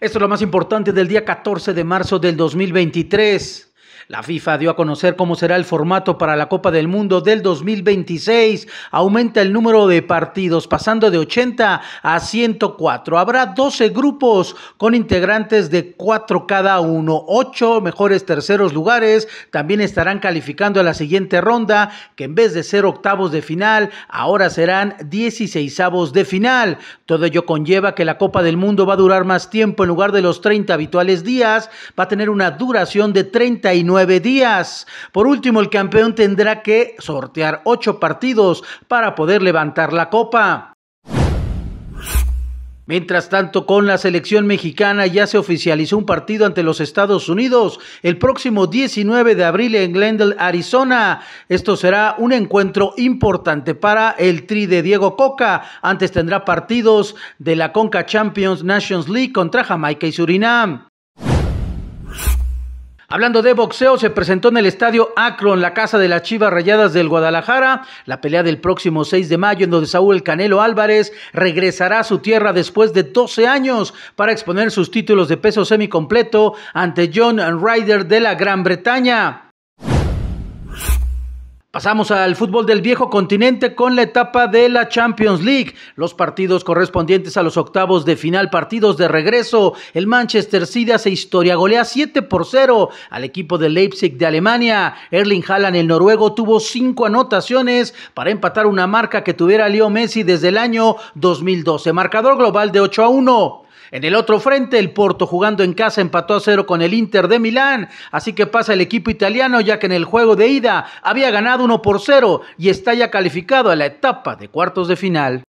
Esto es lo más importante del día 14 de marzo del 2023. La FIFA dio a conocer cómo será el formato para la Copa del Mundo del 2026. Aumenta el número de partidos, pasando de 80 a 104. Habrá 12 grupos con integrantes de 4 cada uno. 8 mejores terceros lugares también estarán calificando a la siguiente ronda, que en vez de ser octavos de final, ahora serán 16 de final. Todo ello conlleva que la Copa del Mundo va a durar más tiempo en lugar de los 30 habituales días. Va a tener una duración de 39 días. Por último, el campeón tendrá que sortear ocho partidos para poder levantar la copa. Mientras tanto, con la selección mexicana ya se oficializó un partido ante los Estados Unidos el próximo 19 de abril en Glendale, Arizona. Esto será un encuentro importante para el tri de Diego Coca. Antes tendrá partidos de la Conca Champions Nations League contra Jamaica y Surinam. Hablando de boxeo, se presentó en el estadio Akron, la casa de las Chivas Rayadas del Guadalajara, la pelea del próximo 6 de mayo en donde Saúl Canelo Álvarez regresará a su tierra después de 12 años para exponer sus títulos de peso semicompleto ante John Ryder de la Gran Bretaña. Pasamos al fútbol del viejo continente con la etapa de la Champions League. Los partidos correspondientes a los octavos de final, partidos de regreso. El Manchester City hace historia, golea 7 por 0 al equipo de Leipzig de Alemania. Erling Haaland, el noruego, tuvo 5 anotaciones para empatar una marca que tuviera Leo Messi desde el año 2012. Marcador global de 8 a 1. En el otro frente, el Porto jugando en casa empató a cero con el Inter de Milán, así que pasa el equipo italiano ya que en el juego de ida había ganado 1 por 0 y está ya calificado a la etapa de cuartos de final.